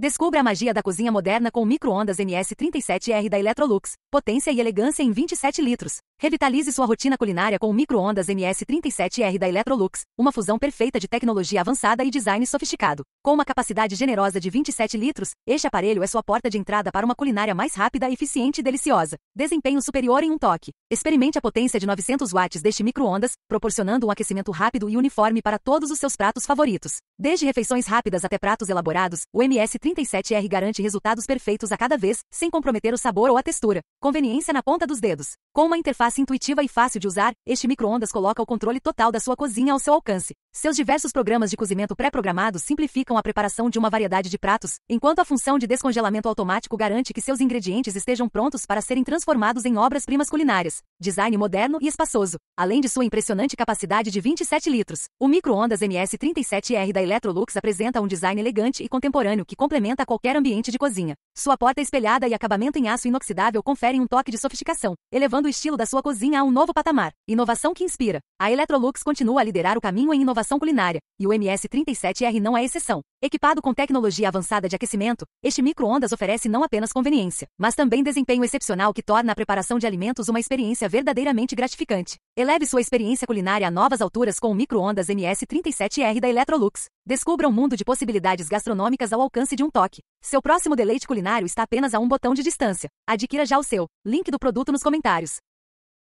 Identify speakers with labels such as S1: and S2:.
S1: Descubra a magia da cozinha moderna com o micro-ondas MS37R da Electrolux. Potência e elegância em 27 litros. Revitalize sua rotina culinária com o micro-ondas MS37R da Electrolux, uma fusão perfeita de tecnologia avançada e design sofisticado. Com uma capacidade generosa de 27 litros, este aparelho é sua porta de entrada para uma culinária mais rápida, eficiente e deliciosa. Desempenho superior em um toque. Experimente a potência de 900 watts deste micro-ondas, proporcionando um aquecimento rápido e uniforme para todos os seus pratos favoritos. Desde refeições rápidas até pratos elaborados, o MS37 37R garante resultados perfeitos a cada vez, sem comprometer o sabor ou a textura. Conveniência na ponta dos dedos. Com uma interface intuitiva e fácil de usar, este micro-ondas coloca o controle total da sua cozinha ao seu alcance. Seus diversos programas de cozimento pré-programados simplificam a preparação de uma variedade de pratos, enquanto a função de descongelamento automático garante que seus ingredientes estejam prontos para serem transformados em obras-primas culinárias. Design moderno e espaçoso, além de sua impressionante capacidade de 27 litros. O micro-ondas MS37R da Electrolux apresenta um design elegante e contemporâneo que complementa complementa qualquer ambiente de cozinha. Sua porta é espelhada e acabamento em aço inoxidável conferem um toque de sofisticação, elevando o estilo da sua cozinha a um novo patamar. Inovação que inspira. A Electrolux continua a liderar o caminho em inovação culinária, e o MS37R não é exceção. Equipado com tecnologia avançada de aquecimento, este micro-ondas oferece não apenas conveniência, mas também desempenho excepcional que torna a preparação de alimentos uma experiência verdadeiramente gratificante. Eleve sua experiência culinária a novas alturas com o micro-ondas MS37R da Electrolux. Descubra um mundo de possibilidades gastronômicas ao alcance de um toque. Seu próximo deleite culinário está apenas a um botão de distância. Adquira já o seu. Link do produto nos comentários.